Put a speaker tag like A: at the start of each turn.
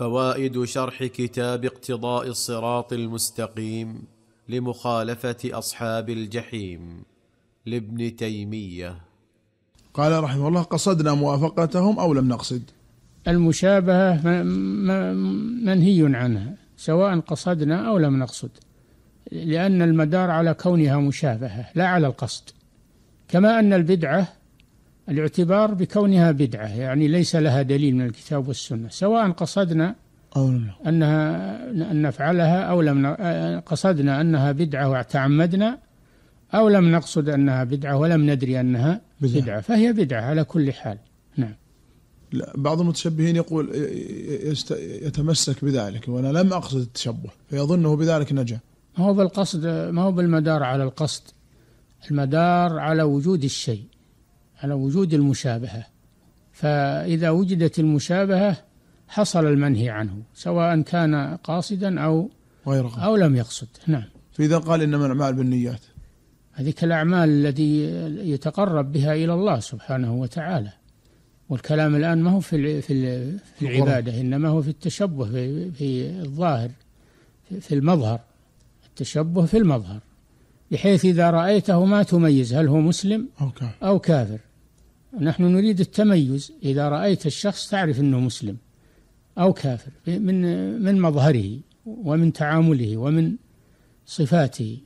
A: فوائد شرح كتاب اقتضاء الصراط المستقيم لمخالفه اصحاب الجحيم لابن تيميه قال رحمه الله قصدنا موافقتهم او لم نقصد المشابهه
B: منهي عنها سواء قصدنا او لم نقصد لان المدار على كونها مشابهه لا على القصد كما ان البدعه الاعتبار بكونها بدعة يعني ليس لها دليل من الكتاب والسنة سواء قصدنا أو لم أنها أن نفعلها أو لم قصدنا أنها بدعة وتعمدنا أو لم نقصد أنها بدعة ولم ندري أنها بدعة, بدعة فهي بدعة على كل حال
A: نعم لا بعض المتشبهين يقول يست... يتمسك بذلك وانا لم اقصد التشبه فيظنه بذلك نجا ما هو بالقصد ما هو بالمدار على القصد المدار على وجود الشيء
B: على وجود المشابهة فإذا وجدت المشابهة حصل المنهي عنه سواء كان قاصدا أو غير قاصد أو لم يقصد نعم فإذا قال إنما الأعمال بالنيات هذه الأعمال التي يتقرب بها إلى الله سبحانه وتعالى والكلام الآن ما هو في في العبادة إنما هو في التشبه في, في الظاهر في المظهر التشبه في المظهر بحيث إذا رأيته ما تميز هل هو مسلم أو كافر نحن نريد التميز إذا رأيت الشخص تعرف أنه مسلم أو كافر من من مظهره ومن تعامله ومن صفاته